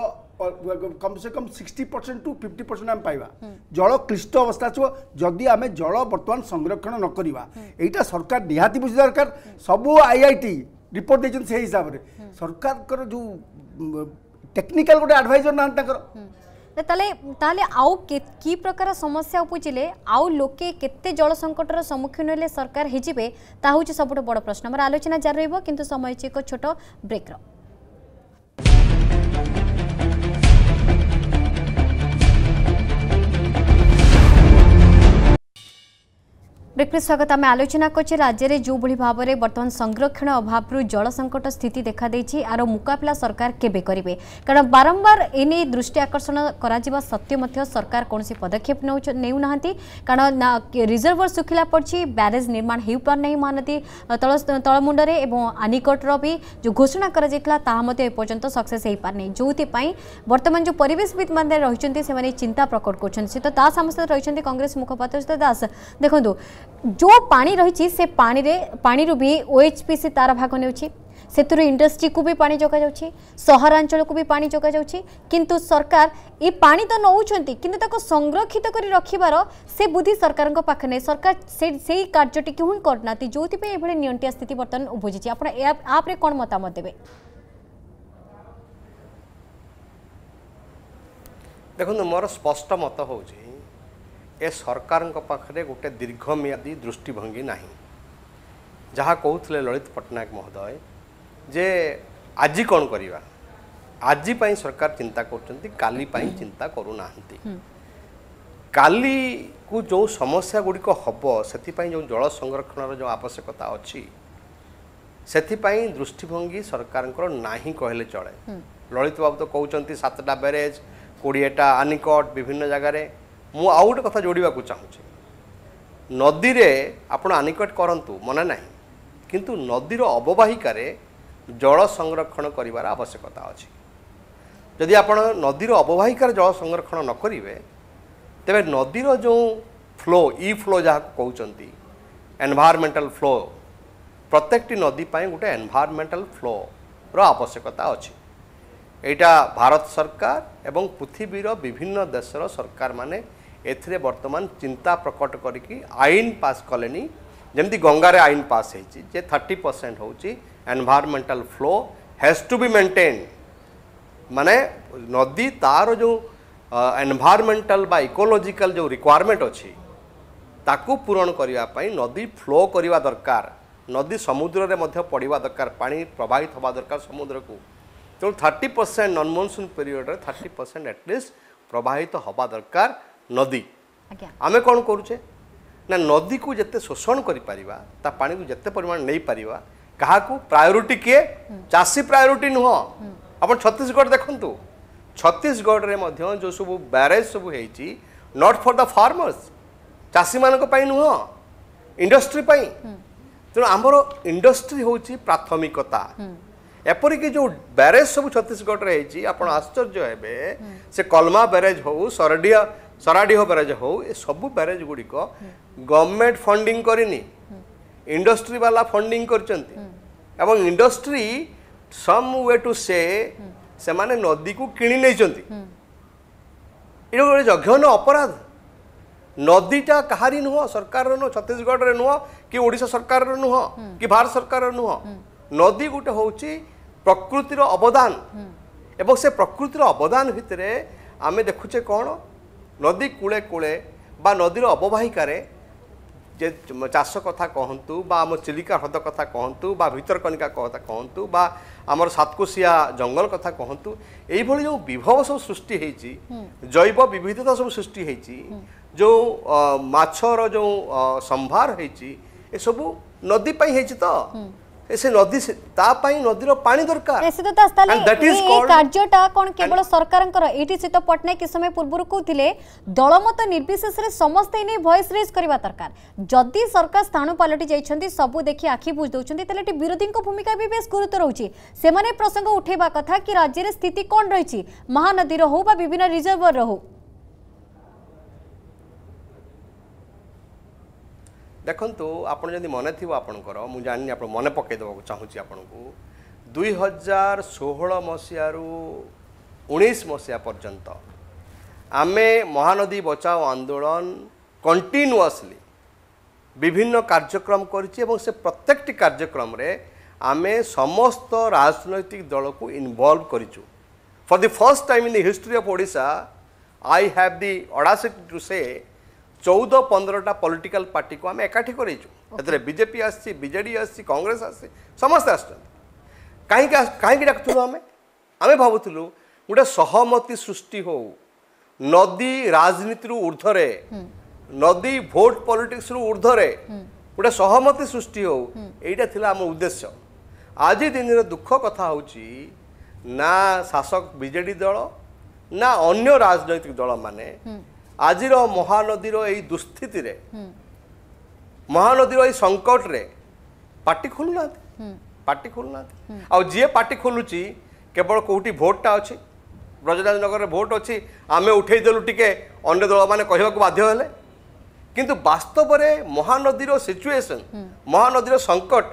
କମ୍ ସେ କମ୍ sixty percent to fifty percent ଆମେ ପାଇବା ଜଳ କ୍ଲିଷ୍ଟ ଅବସ୍ଥା ଆସିବ ଯଦି ଆମେ ଜଳ ବର୍ତ୍ତମାନ ସଂରକ୍ଷଣ ନ କରିବା ଏଇଟା ସରକାର ନିହାତି ବୁଝିବା ଦରକାର ସବୁ ଆଇଆଇଟି ରିପୋର୍ଟ ଦେଇଛନ୍ତି ସେଇ ହିସାବରେ ସରକାରଙ୍କର ଯେଉଁ টেকনিকাল গোটে আডভাইজর না তাঁর তাহলে তাহলে আউ কি প্রকার সমস্যা উপুজিলে আউ লোকে কেতে জল সংকটর সম্মুখীন হলে সরকার হয়ে যাবে তা হচ্ছে সবুঠ বড় প্রশ্ন আমার আলোচনা জারি রহব কিন্তু সময় হচ্ছে এক ছোট ব্রেক্র ब्रेक स्वागत आम आलोचना करे राज्य में जो भाई भाव में बर्तमान संरक्षण अभाव जल संकट स्थित देखाई आर मुकबिला सरकार के कारण बारंबार एने दृष्टि आकर्षण कर सत्ते सरकार कौन पदक्षेप नौना कारण रिजर्वर शुखला पड़ी ब्यारेज निर्माण हो पार नहीं महानदी तलमुंड तलमुंडे और भी जो घोषणा कर सक्सेस जो बर्तमान जो परेशद मैंने रही चिंता प्रकट कर रही कंग्रेस मुखपा दास देखो जो पाणी ରହିଛି ସେ ପାଣିରେ ପାଣିରୁ ବି ଓଏଚ୍ପିସି ତାର ଭାଗ ନେଉଛି ସେଥିରୁ ଇଣ୍ଡଷ୍ଟ୍ରିକୁ ବି ପାଣି ଯୋଗାଯାଉଛି ସହରାଞ୍ଚଳକୁ ବି ପାଣି ଯୋଗାଯାଉଛି କିନ୍ତୁ ସରକାର ଏ ପାଣି ତ ନେଉଛନ୍ତି କିନ୍ତୁ ତାକୁ ସଂରକ୍ଷିତ କରି ରଖିବାର ସେ ବୁଦ୍ଧି ସରକାରଙ୍କ ପାଖରେ ନାହିଁ ସରକାର ସେ ସେଇ କାର୍ଯ୍ୟଟିକୁ ହିଁ କରୁନାହାନ୍ତି ଯେଉଁଥିପାଇଁ ଏଭଳି ନିଅଣ୍ଟିଆ ସ୍ଥିତି ବର୍ତ୍ତମାନ ଉଭୁଜିଛି ଆପଣ ଏହା ଆପ୍ରେ କ'ଣ ମତାମତ ଦେବେ ଦେଖନ୍ତୁ ମୋର ସ୍ପଷ୍ଟ ମତ ହେଉଛି ଏ ସରକାରଙ୍କ ପାଖରେ ଗୋଟେ ଦୀର୍ଘମିଆଦୀ ଦୃଷ୍ଟିଭଙ୍ଗୀ ନାହିଁ ଯାହା କହୁଥିଲେ ଲଳିତ ପଟ୍ଟନାୟକ ମହୋଦୟ ଯେ ଆଜି କ'ଣ କରିବା ଆଜି ପାଇଁ ସରକାର ଚିନ୍ତା କରୁଛନ୍ତି କାଲି ପାଇଁ ଚିନ୍ତା କରୁନାହାନ୍ତି କାଲିକୁ ଯେଉଁ ସମସ୍ୟା ଗୁଡ଼ିକ ହେବ ସେଥିପାଇଁ ଯେଉଁ ଜଳ ସଂରକ୍ଷଣର ଯେଉଁ ଆବଶ୍ୟକତା ଅଛି ସେଥିପାଇଁ ଦୃଷ୍ଟିଭଙ୍ଗୀ ସରକାରଙ୍କର ନାହିଁ କହିଲେ ଚଳେ ଲଳିତ ବାବୁ ତ କହୁଛନ୍ତି ସାତଟା ବ୍ୟାରେଜ୍ କୋଡ଼ିଏଟା ଆନିକଟ୍ ବିଭିନ୍ନ ଜାଗାରେ ମୁଁ ଆଉ ଗୋଟେ କଥା ଯୋଡ଼ିବାକୁ ଚାହୁଁଛି ନଦୀରେ ଆପଣ ଆନିକ୍ୱେଟ କରନ୍ତୁ ମନେ ନାହିଁ କିନ୍ତୁ ନଦୀର ଅବବାହିକାରେ ଜଳ ସଂରକ୍ଷଣ କରିବାର ଆବଶ୍ୟକତା ଅଛି ଯଦି ଆପଣ ନଦୀର ଅବବାହିକାରେ ଜଳ ସଂରକ୍ଷଣ ନ କରିବେ ତେବେ ନଦୀର ଯେଉଁ ଫ୍ଲୋ ଇ ଫ୍ଲୋ ଯାହାକୁ କହୁଛନ୍ତି ଏନ୍ଭାରମେଣ୍ଟାଲ ଫ୍ଲୋ ପ୍ରତ୍ୟେକଟି ନଦୀ ପାଇଁ ଗୋଟେ ଏନ୍ଭାରମେଣ୍ଟାଲ ଫ୍ଲୋର ଆବଶ୍ୟକତା ଅଛି ଏଇଟା ଭାରତ ସରକାର ଏବଂ ପୃଥିବୀର ବିଭିନ୍ନ ଦେଶର ସରକାରମାନେ ଏଥିରେ ବର୍ତ୍ତମାନ ଚିନ୍ତା ପ୍ରକଟ କରିକି ଆଇନ ପାସ୍ କଲେଣି ଯେମିତି ଗଙ୍ଗାରେ ଆଇନ ପାସ୍ ହେଇଛି ଯେ ଥାର୍ଟି ପରସେଣ୍ଟ ହେଉଛି environmental flow has to be maintain ମାନେ ନଦୀ ତା'ର ଯେଉଁ ଏନ୍ଭାରମେଣ୍ଟାଲ ବା ଇକୋଲୋଜିକାଲ ଯେଉଁ ରିକ୍ୱାରମେଣ୍ଟ ଅଛି ତାକୁ ପୂରଣ କରିବା ପାଇଁ ନଦୀ ଫ୍ଲୋ କରିବା ଦରକାର ନଦୀ ସମୁଦ୍ରରେ ମଧ୍ୟ ପଡ଼ିବା ଦରକାର ପାଣି ପ୍ରବାହିତ ହେବା ଦରକାର ସମୁଦ୍ରକୁ ତେଣୁ ଥାର୍ଟି ପରସେଣ୍ଟ ନନ୍ ମନସୁନ୍ ପିରିୟଡ଼ରେ ଥାର୍ଟି ପରସେଣ୍ଟ ଆଟଲିଷ୍ଟ ପ୍ରବାହିତ ହେବା ଦରକାର ନଦୀ ଆମେ କ'ଣ କରୁଛେ ନା ନଦୀକୁ ଯେତେ ଶୋଷଣ କରିପାରିବା ତା ପାଣିକୁ ଯେତେ ପରିମାଣ ନେଇପାରିବା କାହାକୁ ପ୍ରାୟୋରିଟି କିଏ ଚାଷୀ ପ୍ରାୟୋରିଟି ନୁହଁ ଆପଣ ଛତିଶଗଡ଼ ଦେଖନ୍ତୁ ଛତିଶଗଡ଼ରେ ମଧ୍ୟ ଯେଉଁ ସବୁ ବ୍ୟାରେଜ୍ ସବୁ ହେଇଛି ନଟ୍ ଫର୍ ଦ ଫାର୍ମର୍ସ ଚାଷୀମାନଙ୍କ ପାଇଁ ନୁହଁ ଇଣ୍ଡଷ୍ଟ୍ରି ପାଇଁ ତେଣୁ ଆମର ଇଣ୍ଡଷ୍ଟ୍ରି ହେଉଛି ପ୍ରାଥମିକତା ଏପରିକି ଯେଉଁ ବ୍ୟାରେଜ୍ ସବୁ ଛତିଶଗଡ଼ରେ ହେଇଛି ଆପଣ ଆଶ୍ଚର୍ଯ୍ୟ ହେବେ ସେ କଲମା ବ୍ୟାରେଜ୍ ହେଉ ସରଡ଼ିଆ ସରାଡ଼ିହ ବ୍ୟାରେଜ୍ ହେଉ ଏ ସବୁ ବ୍ୟାରେଜ୍ ଗୁଡ଼ିକ ଗଭର୍ଣ୍ଣମେଣ୍ଟ ଫଣ୍ଡିଂ କରିନି ଇଣ୍ଡଷ୍ଟ୍ରିବାଲା ଫଣ୍ଡିଂ କରିଛନ୍ତି ଏବଂ ଇଣ୍ଡଷ୍ଟ୍ରି ସମ୍ ୱେ ଟୁ ସେ ସେମାନେ ନଦୀକୁ କିଣି ନେଇଛନ୍ତି ଏଇଟା ଗୋଟେ ଜଘନ୍ୟ ଅପରାଧ ନଦୀଟା କାହାରି ନୁହଁ ସରକାରର ନୁହଁ ଛତିଶଗଡ଼ରେ ନୁହଁ କି ଓଡ଼ିଶା ସରକାରର ନୁହଁ କି ଭାରତ ସରକାରର ନୁହଁ ନଦୀ ଗୋଟେ ହେଉଛି ପ୍ରକୃତିର ଅବଦାନ ଏବଂ ସେ ପ୍ରକୃତିର ଅବଦାନ ଭିତରେ ଆମେ ଦେଖୁଛେ କ'ଣ ନଦୀ କୂଳେ କୂଳେ ବା ନଦୀର ଅବବାହିକାରେ ଯେ ଚାଷ କଥା କହନ୍ତୁ ବା ଆମ ଚିଲିକା ହ୍ରଦ କଥା କହନ୍ତୁ ବା ଭିତରକନିକା କଥା କହନ୍ତୁ ବା ଆମର ସାତକୋଶିଆ ଜଙ୍ଗଲ କଥା କହନ୍ତୁ ଏଇଭଳି ଯେଉଁ ବିଭବ ସବୁ ସୃଷ୍ଟି ହେଇଛି ଜୈବ ବିବିଧତା ସବୁ ସୃଷ୍ଟି ହେଇଛି ଯେଉଁ ମାଛର ଯେଉଁ ସମ୍ଭାର ହେଇଛି ଏସବୁ ନଦୀ ପାଇଁ ହେଇଛି ତ ସେ ନଦୀ ତା ପାଇଁ ନଦୀର ପାଣି ଦରକାର କାର୍ଯ୍ୟଟା କ'ଣ କେବଳ ସରକାରଙ୍କର ଏଇଠି ସୀତ ପଟ୍ଟନାୟକ ଏ ସମୟ ପୂର୍ବରୁ କହୁଥିଲେ ଦଳମତ ନିର୍ବିଶେଷରେ ସମସ୍ତେ ଏ ନେଇ ଭଏସ୍ ରେଜ୍ କରିବା ଦରକାର ଯଦି ସରକାର ସ୍ଥାଣୁ ପାଲଟି ଯାଇଛନ୍ତି ସବୁ ଦେଖି ଆଖି ବୁଝି ଦେଉଛନ୍ତି ତାହେଲେ ଏଠି ବିରୋଧୀଙ୍କ ଭୂମିକା ବି ବେଶ ଗୁରୁତ୍ୱ ରହୁଛି ସେମାନେ ପ୍ରସଙ୍ଗ ଉଠାଇବା କଥା କି ରାଜ୍ୟରେ ସ୍ଥିତି କ'ଣ ରହିଛି ମହାନଦୀର ହଉ ବା ବିଭିନ୍ନ ରିଜର୍ଭର ହଉ ଦେଖନ୍ତୁ ଆପଣ ଯଦି ମନେ ଥିବ ଆପଣଙ୍କର ମୁଁ ଜାଣିନି ଆପଣ ମନେ ପକାଇଦେବାକୁ ଚାହୁଁଛି ଆପଣଙ୍କୁ ଦୁଇ ହଜାର ଷୋହଳ ମସିହାରୁ ଉଣେଇଶ ମସିହା ପର୍ଯ୍ୟନ୍ତ ଆମେ ମହାନଦୀ ବଚାଓ ଆନ୍ଦୋଳନ କଣ୍ଟିନ୍ୟୁଅସ୍ଲି ବିଭିନ୍ନ କାର୍ଯ୍ୟକ୍ରମ କରିଛି ଏବଂ ସେ ପ୍ରତ୍ୟେକଟି କାର୍ଯ୍ୟକ୍ରମରେ ଆମେ ସମସ୍ତ ରାଜନୈତିକ ଦଳକୁ ଇନଭଲ୍ଭ କରିଛୁ for the first time in the history of Odisha I have the audacity to say ଚଉଦ ପନ୍ଦରଟା ପଲିଟିକାଲ ପାର୍ଟିକୁ ଆମେ ଏକାଠି କରେଇଛୁ ସେଥିରେ ବିଜେପି ଆସିଛି ବିଜେଡ଼ି ଆସିଛି କଂଗ୍ରେସ ଆସିଛି ସମସ୍ତେ ଆସୁଛନ୍ତି କାହିଁକି କାହିଁକି ଡାକୁଥିଲୁ ଆମେ ଆମେ ଭାବୁଥିଲୁ ଗୋଟେ ସହମତି ସୃଷ୍ଟି ହଉ ନଦୀ ରାଜନୀତିରୁ ଉର୍ଦ୍ଧ୍ୱରେ ନଦୀ ଭୋଟ ପଲିଟିକ୍ସରୁ ଉର୍ଦ୍ଧ୍ୱରେ ଗୋଟେ ସହମତି ସୃଷ୍ଟି ହଉ ଏଇଟା ଥିଲା ଆମ ଉଦ୍ଦେଶ୍ୟ ଆଜି ଦିନର ଦୁଃଖ କଥା ହେଉଛି ନା ଶାସକ ବିଜେଡ଼ି ଦଳ ନା ଅନ୍ୟ ରାଜନୈତିକ ଦଳମାନେ ଆଜିର ମହାନଦୀର ଏଇ ଦୁଃସ୍ଥିତିରେ ମହାନଦୀର ଏଇ ସଙ୍କଟରେ ପାଟି ଖୋଲୁନାହାନ୍ତି ପାଟି ଖୋଲୁନାହାନ୍ତି ଆଉ ଯିଏ ପାଟି ଖୋଲୁଛି କେବଳ କେଉଁଠି ଭୋଟଟା ଅଛି ବ୍ରଜରାଜନଗରରେ ଭୋଟ ଅଛି ଆମେ ଉଠେଇଦେଲୁ ଟିକେ ଅନ୍ୟ ଦଳମାନେ କହିବାକୁ ବାଧ୍ୟ ହେଲେ কিন্তু বাস্তবরে মহানদীর সিচুয়েসন মহানদীর সংকট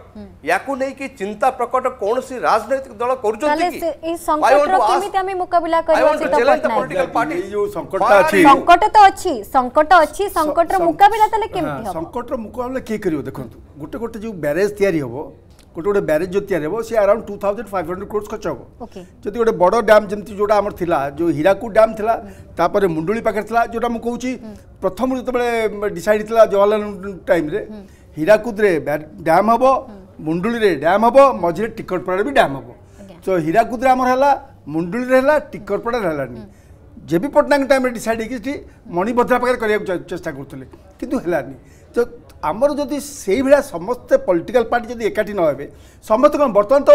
ইয়াকু নেইকি চিন্তা প্রকট কোনসি রাজনৈতিক দল করুচন্তি কি এই সংকটর কেমিতে আমি মোকাবিলা করিবা সেটা পলিটিক্যাল পার্টি এই যে সংকটটা আছে সংকট তো আছে সংকট আছে সংকটর মোকাবিলা তাহলে কেমিতে হবে সংকটর মোকাবিলা কি করিও দেখন্তু গুটে গুটে যে ব্যারেজ তৈরি হবো ଗୋଟେ ଗୋଟେ ବ୍ୟାରେଜ୍ ଯଦି ତିଆରି ହେବ ସେ around two thousand five hundred crores ଖର୍ଚ୍ଚ ହେବ ଯଦି ଗୋଟେ ବଡ଼ ଡ୍ୟାମ୍ ଯେମିତି ଯେଉଁଟା ଆମର ଥିଲା ଯେଉଁ ହୀରାକୁଦ ଡ୍ୟାମ୍ ଥିଲା ତାପରେ ମୁଣ୍ଡୁଳି ପାଖରେ ଥିଲା ଯେଉଁଟା ମୁଁ କହୁଛି ପ୍ରଥମରୁ ଯେତେବେଳେ ଡିସାଇଡ଼ ଥିଲା ଜୱାହରଲାଲ ଟାଇମ୍ରେ ହୀରାକୁଦରେ ଡ୍ୟାମ୍ ହେବ ମୁଣ୍ଡୁଳିରେ ଡ୍ୟାମ୍ ହେବ ମଝିରେ ଟିକଟପଡ଼ାରେ ବି ଡ୍ୟାମ୍ ହେବ ତ ହୀରାକୁଦରେ ଆମର ହେଲା ମୁଣ୍ଡୁଳିରେ ହେଲା ଟିକଟପଡ଼ାରେ ହେଲାନି ଜେବି ପଟ୍ଟନାୟକ ଟାଇମ୍ରେ ଡିସାଇଡ଼ ହେଇକି ସେଠି ମଣିଭଦ୍ରା ପାଖରେ କରିବାକୁ ଚେଷ୍ଟା କରୁଥିଲେ କିନ୍ତୁ ହେଲାନି ତ ଆମର ଯଦି ସେଇଭଳିଆ ସମସ୍ତେ ପଲିଟିକାଲ ପାର୍ଟି ଯଦି ଏକାଠି ନ ହେବେ ସମସ୍ତେ କ'ଣ ବର୍ତ୍ତମାନ ତ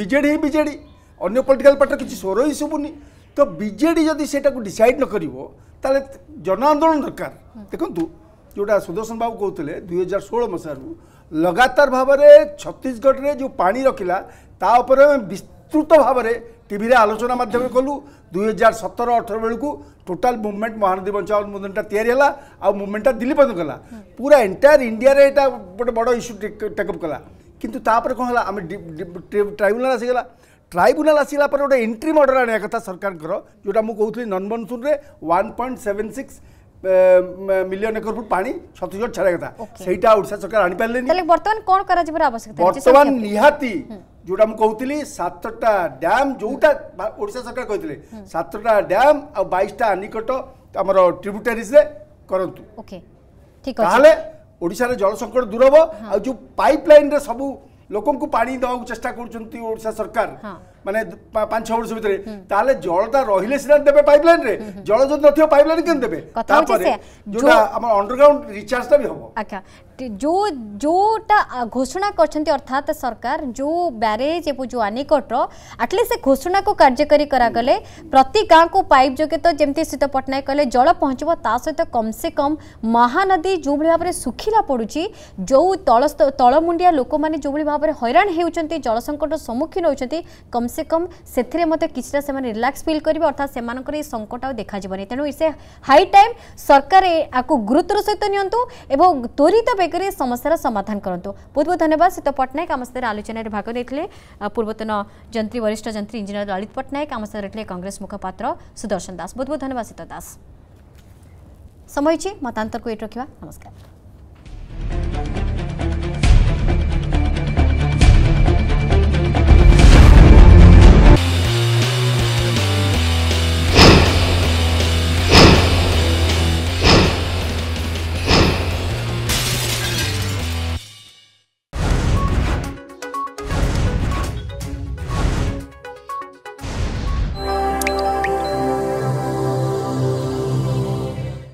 ବିଜେଡ଼ି ହିଁ ବିଜେଡ଼ି ଅନ୍ୟ ପଲିଟିକାଲ ପାର୍ଟିର କିଛି ସ୍ୱର ହିଁ ଶୁଭୁନି ତ ବିଜେଡ଼ି ଯଦି ସେଇଟାକୁ ଡିସାଇଡ଼ ନ କରିବ ତାହେଲେ ଜନ ଆନ୍ଦୋଳନ ଦରକାର ଦେଖନ୍ତୁ ଯେଉଁଟା ସୁଦର୍ଶନ ବାବୁ କହୁଥିଲେ ଦୁଇ ହଜାର ଷୋହଳ ମସିହାରୁ ଲଗାତାର ଭାବରେ ଛତିଶଗଡ଼ରେ ଯେଉଁ ପାଣି ରଖିଲା ତା ଉପରେ ଆମେ ବିସ୍ତୃତ ଭାବରେ ଟିଭିରେ ଆଲୋଚନା ମାଧ୍ୟମରେ କଲୁ ଦୁଇ ହଜାର ସତର ଅଠର ବେଳକୁ ଟୋଟାଲ୍ ମୁଭମେଣ୍ଟ ମହାନଦୀ ବଞ୍ଚାଅ ଆନ୍ଦୋଳନଟା ତିଆରି ହେଲା ଆଉ ମୁଭମେଣ୍ଟଟା ଦିଲ୍ଲୀ ପର୍ଯ୍ୟନ୍ତ ଗଲା ପୁରା ଏଣ୍ଟାୟାର ଇଣ୍ଡିଆରେ ଏଇଟା ଗୋଟେ ବଡ଼ ଇସ୍ୟୁ ଟେକଅପ୍ କଲା କିନ୍ତୁ ତାପରେ କ'ଣ ହେଲା ଆମେ ଟ୍ରାଇବୁନାଲ୍ ଆସିଗଲା ଟ୍ରାଇବୁନାଲ ଆସିଲା ପରେ ଗୋଟେ ଏଣ୍ଟ୍ରି ମର୍ଡର ଆଣିବା କଥା ସରକାରଙ୍କର ଯେଉଁଟା ମୁଁ କହୁଥିଲି ନନ୍ ମନସୁନରେ one point seven six million acre foot ପାଣି ଛତିଶଗଡ଼ ଛାଡ଼ିବା କଥା ସେଇଟା ଓଡ଼ିଶା ସରକାର ଆଣିପାରିଲେନି ବର୍ତ୍ତମାନ କ'ଣ କରାଯିବାର ଆବଶ୍ୟକତା ବର୍ତ୍ତମାନ ନିହାତି जोटा मुझे सतटा डैम जोटा ओडा सरकार कहते सतटा डैम आईसटा आनिकट आम ट्रिब्यूटारीज करूँ ओडार जल संकट दूर हम हाँ। आ जो पाइपलाइन सब लोक पा देवा चेस्ट कर सरकार हाँ। मानते पांच छः वर्ष भितर जलटा रही सीधा देते पाइपलैन जल जो नाइपलैन के देते अंडरग्राउंड रिचार्जा भी हम जो जो घोषणा अर्थात सरकार जो ब्यारेज एवं जो आनिकट आटलिस्ट से घोषणा को कार्यकारी करागले प्रति गाँव को पाइप जगे तो जमी सीत पट्टनायक कह जल पहुँचता सहित तो कम से कम महानदी जो भाव में शुखिला पड़ू जो तलमुंडिया लोक मैंने जो भाव में हईराण होती जल संकट सम्मुखीन होती कम से कम से मत किटा रिलाक्स फिल करेंगे अर्थात से संकट आ देखा जाए तेणु इट्स हाई टाइम सरकार आपको गुरुत्वर सहित निवं त्वरित बेगर समस्या समाधान करूँ बहुत बहुत धन्यवाद सीत पट्टनायक आम सहित आलोचन भाग देते पूर्वतन जंत्री वरिष्ठ जंत्री इंजीनियर ललित पट्टनायक आम सहित रही कंग्रेस मुखपात्र सुदर्शन दास बहुत बहुत धन्यवाद सीत दास समय मतांतर को ये रखा नमस्कार